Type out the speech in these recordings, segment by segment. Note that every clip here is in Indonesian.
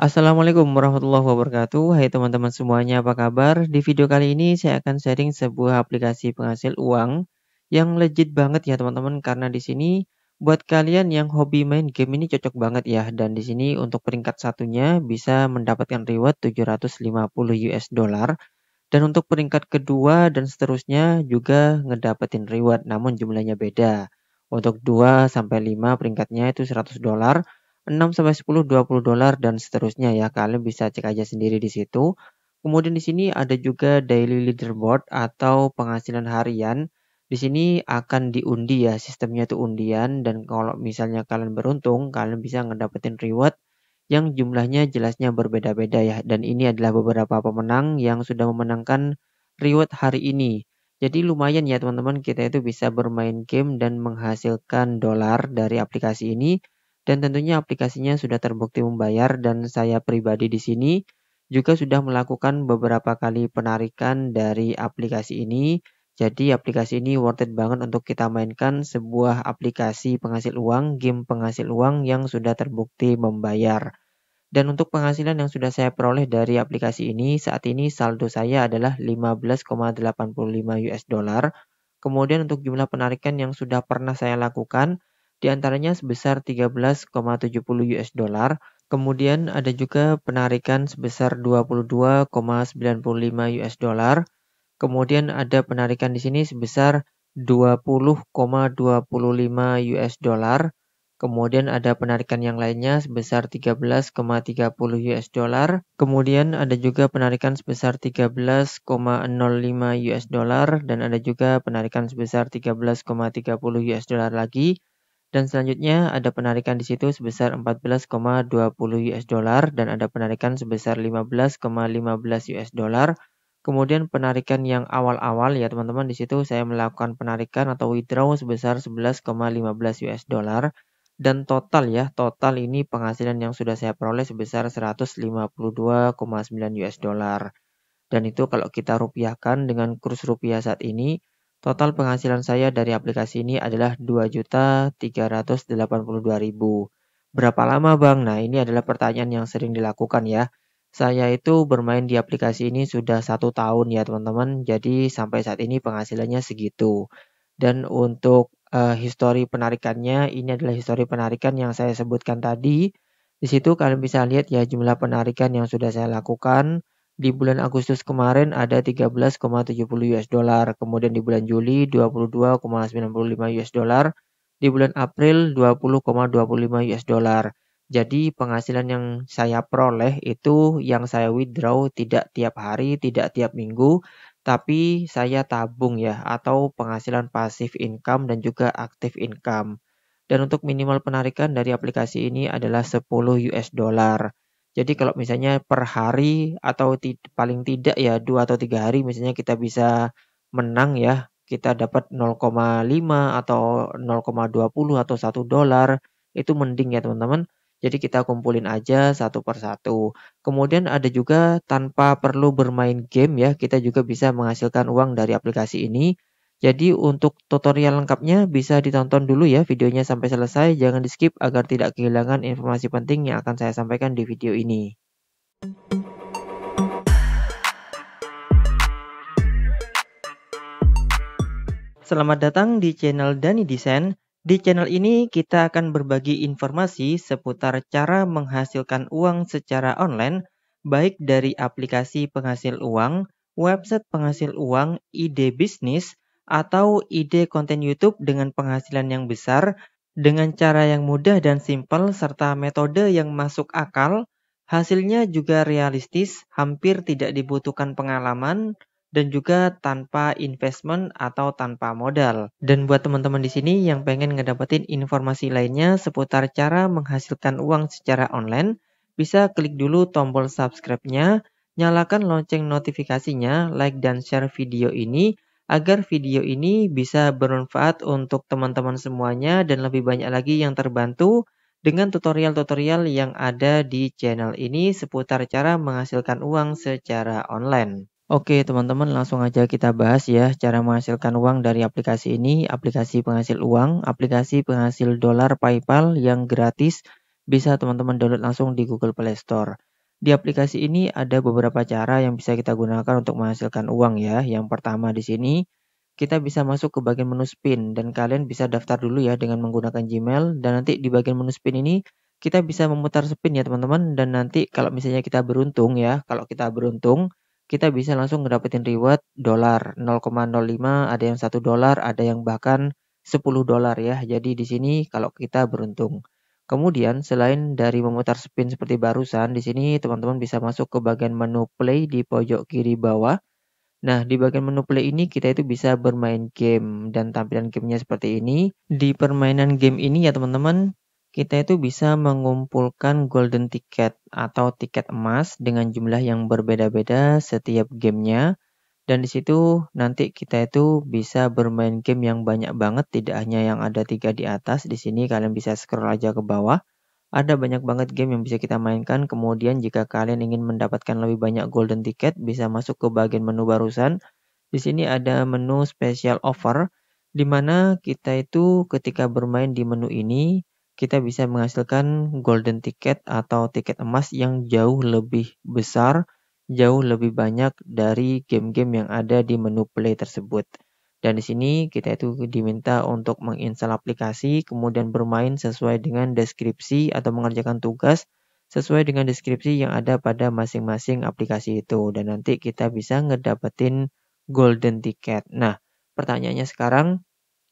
Assalamualaikum warahmatullahi wabarakatuh. Hai teman-teman semuanya, apa kabar? Di video kali ini saya akan sharing sebuah aplikasi penghasil uang yang legit banget ya teman-teman karena di sini buat kalian yang hobi main game ini cocok banget ya dan di sini untuk peringkat satunya bisa mendapatkan reward 750 US dollar dan untuk peringkat kedua dan seterusnya juga ngedapetin reward namun jumlahnya beda. Untuk 2 sampai 5 peringkatnya itu 100 dolar 6 sampai 10 20 dolar dan seterusnya ya. Kalian bisa cek aja sendiri di situ. Kemudian di sini ada juga daily leaderboard atau penghasilan harian. Di sini akan diundi ya, sistemnya itu undian dan kalau misalnya kalian beruntung, kalian bisa ngedapetin reward yang jumlahnya jelasnya berbeda-beda ya. Dan ini adalah beberapa pemenang yang sudah memenangkan reward hari ini. Jadi lumayan ya teman-teman kita itu bisa bermain game dan menghasilkan dolar dari aplikasi ini dan tentunya aplikasinya sudah terbukti membayar dan saya pribadi di sini juga sudah melakukan beberapa kali penarikan dari aplikasi ini. Jadi aplikasi ini worth it banget untuk kita mainkan sebuah aplikasi penghasil uang, game penghasil uang yang sudah terbukti membayar. Dan untuk penghasilan yang sudah saya peroleh dari aplikasi ini, saat ini saldo saya adalah 15,85 US dollar. Kemudian untuk jumlah penarikan yang sudah pernah saya lakukan, di antaranya sebesar 13,70 US dollar. Kemudian ada juga penarikan sebesar 22,95 US dollar. Kemudian ada penarikan di sini sebesar 20,25 US dollar. Kemudian ada penarikan yang lainnya sebesar 13,30 US dollar. Kemudian ada juga penarikan sebesar 13,05 US dollar dan ada juga penarikan sebesar 13,30 US dollar lagi dan selanjutnya ada penarikan di situ sebesar 14,20 US dollar dan ada penarikan sebesar 15,15 US dollar. Kemudian penarikan yang awal-awal ya teman-teman di situ saya melakukan penarikan atau withdraw sebesar 11,15 US dollar dan total ya total ini penghasilan yang sudah saya peroleh sebesar 152,9 US dollar. Dan itu kalau kita rupiahkan dengan kurs rupiah saat ini Total penghasilan saya dari aplikasi ini adalah 2.382.000. Berapa lama bang? Nah ini adalah pertanyaan yang sering dilakukan ya. Saya itu bermain di aplikasi ini sudah satu tahun ya teman-teman. Jadi sampai saat ini penghasilannya segitu. Dan untuk uh, histori penarikannya, ini adalah histori penarikan yang saya sebutkan tadi. Di situ kalian bisa lihat ya jumlah penarikan yang sudah saya lakukan di bulan Agustus kemarin ada 13,70 US dollar, kemudian di bulan Juli 22,95 US dollar, di bulan April 20,25 US dollar. Jadi penghasilan yang saya peroleh itu yang saya withdraw tidak tiap hari, tidak tiap minggu, tapi saya tabung ya atau penghasilan pasif income dan juga aktif income. Dan untuk minimal penarikan dari aplikasi ini adalah 10 US dollar. Jadi kalau misalnya per hari atau paling tidak ya dua atau tiga hari misalnya kita bisa menang ya kita dapat 0,5 atau 0,20 atau satu dolar itu mending ya teman-teman. Jadi kita kumpulin aja satu per satu. Kemudian ada juga tanpa perlu bermain game ya kita juga bisa menghasilkan uang dari aplikasi ini jadi untuk tutorial lengkapnya bisa ditonton dulu ya videonya sampai selesai, jangan di skip agar tidak kehilangan informasi penting yang akan saya sampaikan di video ini. Selamat datang di channel Dani Desain. Di channel ini kita akan berbagi informasi seputar cara menghasilkan uang secara online, baik dari aplikasi penghasil uang, website penghasil uang, ide bisnis, atau ide konten YouTube dengan penghasilan yang besar dengan cara yang mudah dan simpel serta metode yang masuk akal, hasilnya juga realistis, hampir tidak dibutuhkan pengalaman, dan juga tanpa investment atau tanpa modal. Dan buat teman-teman di sini yang pengen ngedapetin informasi lainnya seputar cara menghasilkan uang secara online, bisa klik dulu tombol subscribe-nya, nyalakan lonceng notifikasinya, like dan share video ini agar video ini bisa bermanfaat untuk teman-teman semuanya dan lebih banyak lagi yang terbantu dengan tutorial-tutorial yang ada di channel ini seputar cara menghasilkan uang secara online. Oke teman-teman langsung aja kita bahas ya cara menghasilkan uang dari aplikasi ini, aplikasi penghasil uang, aplikasi penghasil dolar PayPal yang gratis bisa teman-teman download langsung di Google Play Store. Di aplikasi ini ada beberapa cara yang bisa kita gunakan untuk menghasilkan uang ya. Yang pertama di sini kita bisa masuk ke bagian menu spin dan kalian bisa daftar dulu ya dengan menggunakan Gmail dan nanti di bagian menu spin ini kita bisa memutar spin ya teman-teman dan nanti kalau misalnya kita beruntung ya, kalau kita beruntung kita bisa langsung ngedapetin reward dolar 0,05, ada yang 1 dolar, ada yang bahkan 10 dolar ya. Jadi di sini kalau kita beruntung. Kemudian selain dari memutar spin seperti barusan, di sini teman-teman bisa masuk ke bagian menu play di pojok kiri bawah. Nah, di bagian menu play ini kita itu bisa bermain game dan tampilan gamenya seperti ini. Di permainan game ini ya teman-teman, kita itu bisa mengumpulkan golden ticket atau tiket emas dengan jumlah yang berbeda-beda setiap gamenya. Dan di situ nanti kita itu bisa bermain game yang banyak banget, tidak hanya yang ada tiga di atas. Di sini kalian bisa scroll aja ke bawah. Ada banyak banget game yang bisa kita mainkan. Kemudian jika kalian ingin mendapatkan lebih banyak golden ticket, bisa masuk ke bagian menu barusan. Di sini ada menu special offer, di mana kita itu ketika bermain di menu ini, kita bisa menghasilkan golden ticket atau tiket emas yang jauh lebih besar jauh lebih banyak dari game-game yang ada di menu play tersebut. Dan di sini kita itu diminta untuk menginstal aplikasi, kemudian bermain sesuai dengan deskripsi atau mengerjakan tugas sesuai dengan deskripsi yang ada pada masing-masing aplikasi itu. Dan nanti kita bisa ngedapetin golden ticket. Nah, pertanyaannya sekarang,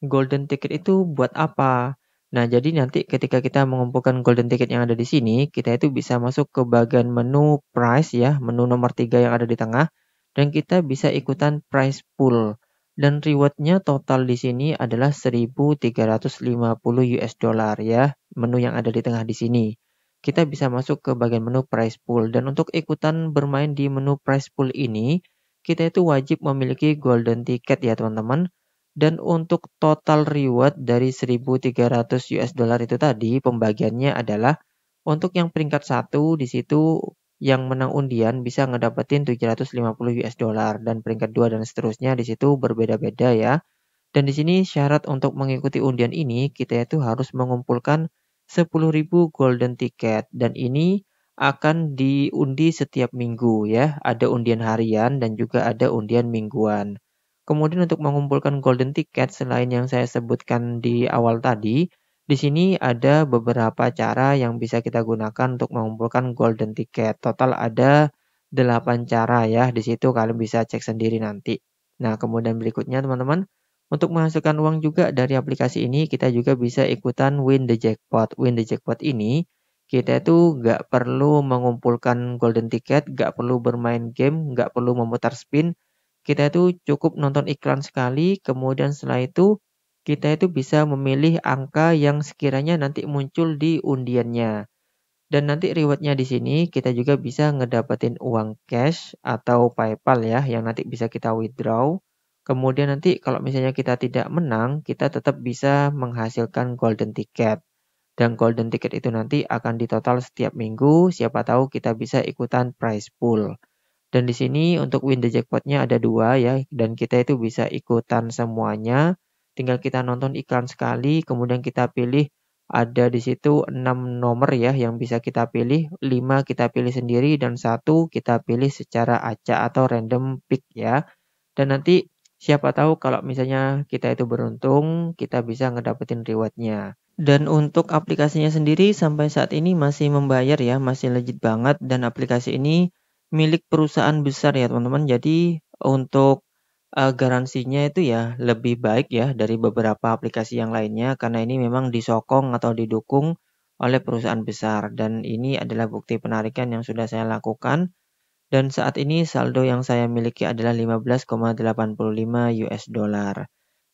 golden ticket itu buat apa? Nah, jadi nanti ketika kita mengumpulkan golden ticket yang ada di sini, kita itu bisa masuk ke bagian menu price ya, menu nomor 3 yang ada di tengah, dan kita bisa ikutan price pool. Dan rewardnya total di sini adalah 1.350 US dollar ya, menu yang ada di tengah di sini. Kita bisa masuk ke bagian menu price pool. Dan untuk ikutan bermain di menu price pool ini, kita itu wajib memiliki golden ticket ya teman-teman dan untuk total reward dari 1.300 US dollar itu tadi pembagiannya adalah untuk yang peringkat satu di situ yang menang undian bisa ngedapetin 750 US dollar dan peringkat 2 dan seterusnya di situ berbeda-beda ya. Dan di sini syarat untuk mengikuti undian ini kita itu harus mengumpulkan 10.000 golden ticket dan ini akan diundi setiap minggu ya. Ada undian harian dan juga ada undian mingguan. Kemudian untuk mengumpulkan golden ticket selain yang saya sebutkan di awal tadi, di sini ada beberapa cara yang bisa kita gunakan untuk mengumpulkan golden ticket. Total ada 8 cara ya. Di situ kalian bisa cek sendiri nanti. Nah, kemudian berikutnya teman-teman, untuk menghasilkan uang juga dari aplikasi ini, kita juga bisa ikutan Win the Jackpot. Win the Jackpot ini, kita itu nggak perlu mengumpulkan golden ticket, nggak perlu bermain game, nggak perlu memutar spin, kita itu cukup nonton iklan sekali, kemudian setelah itu kita itu bisa memilih angka yang sekiranya nanti muncul di undiannya. Dan nanti rewardnya di sini kita juga bisa ngedapetin uang cash atau PayPal ya yang nanti bisa kita withdraw. Kemudian nanti kalau misalnya kita tidak menang, kita tetap bisa menghasilkan golden ticket. Dan golden ticket itu nanti akan ditotal setiap minggu, siapa tahu kita bisa ikutan prize pool. Dan di sini untuk win the jackpotnya ada dua ya, dan kita itu bisa ikutan semuanya. Tinggal kita nonton iklan sekali, kemudian kita pilih ada di situ 6 nomor ya yang bisa kita pilih, 5 kita pilih sendiri dan satu kita pilih secara acak atau random pick ya. Dan nanti siapa tahu kalau misalnya kita itu beruntung, kita bisa ngedapetin rewardnya. Dan untuk aplikasinya sendiri sampai saat ini masih membayar ya, masih legit banget dan aplikasi ini milik perusahaan besar ya teman-teman. Jadi untuk uh, garansinya itu ya lebih baik ya dari beberapa aplikasi yang lainnya karena ini memang disokong atau didukung oleh perusahaan besar dan ini adalah bukti penarikan yang sudah saya lakukan dan saat ini saldo yang saya miliki adalah 15,85 US dollar.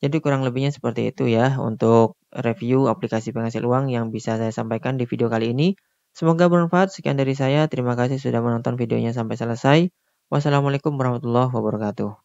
Jadi kurang lebihnya seperti itu ya untuk review aplikasi penghasil uang yang bisa saya sampaikan di video kali ini. Semoga bermanfaat. Sekian dari saya. Terima kasih sudah menonton videonya sampai selesai. Wassalamualaikum warahmatullahi wabarakatuh.